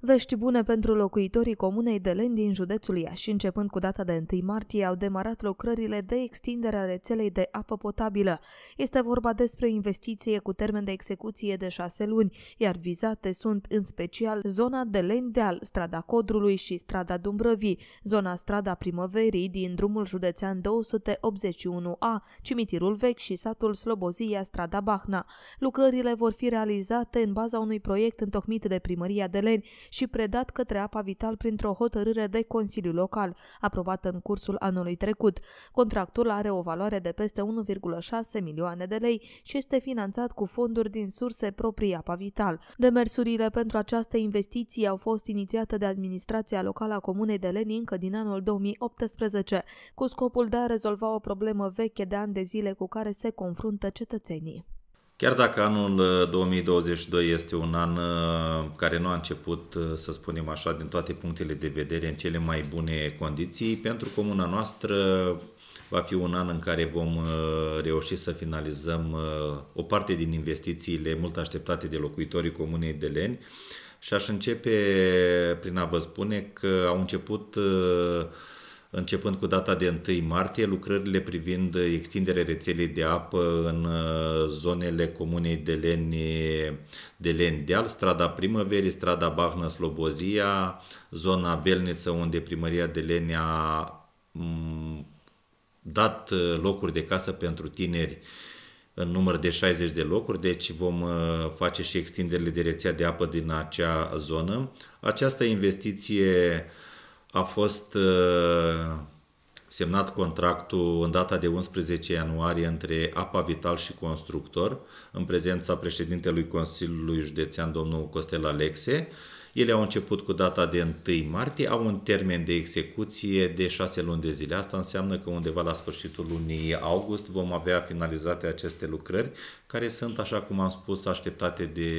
Vești bune pentru locuitorii comunei de Len din județul Iași, începând cu data de 1 martie, au demarat lucrările de extindere a rețelei de apă potabilă. Este vorba despre investiție cu termen de execuție de șase luni, iar vizate sunt în special zona de Len Deal, strada Codrului și strada Dumbrăvii, zona strada Primăverii din drumul județean 281A, cimitirul vechi și satul Slobozia, strada Bahna. Lucrările vor fi realizate în baza unui proiect întocmit de primăria de Leni și predat către apa vital printr-o hotărâre de Consiliu Local, aprobată în cursul anului trecut. Contractul are o valoare de peste 1,6 milioane de lei și este finanțat cu fonduri din surse proprii apa vital. Demersurile pentru această investiție au fost inițiate de administrația locală a Comunei de Leni încă din anul 2018, cu scopul de a rezolva o problemă veche de ani de zile cu care se confruntă cetățenii. Chiar dacă anul 2022 uh, este un an uh, care nu a început, uh, să spunem așa, din toate punctele de vedere, în cele mai bune condiții, pentru comuna noastră va fi un an în care vom reuși să finalizăm o parte din investițiile mult așteptate de locuitorii comunei de Leni și aș începe prin a vă spune că au început uh, Începând cu data de 1 martie, lucrările privind extinderea rețelei de apă în uh, zonele comunei de Leni, de Leni Deal, strada Primăverii, strada Bahnă Slobozia, zona Velniță unde primăria de Leni a mm, dat uh, locuri de casă pentru tineri în număr de 60 de locuri, deci vom uh, face și extinderile de rețea de apă din acea zonă. Această investiție uh, a fost uh, semnat contractul în data de 11 ianuarie între APA Vital și Constructor, în prezența președintelui Consiliului Județean, domnul Costel Alexe. Ele au început cu data de 1 martie, au un termen de execuție de 6 luni de zile. Asta înseamnă că undeva la sfârșitul lunii august vom avea finalizate aceste lucrări, care sunt, așa cum am spus, așteptate de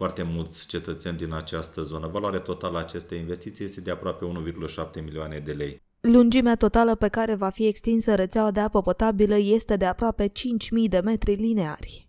foarte mulți cetățeni din această zonă. Valoarea totală a acestei investiții este de aproape 1,7 milioane de lei. Lungimea totală pe care va fi extinsă rețeaua de apă potabilă este de aproape 5.000 de metri lineari.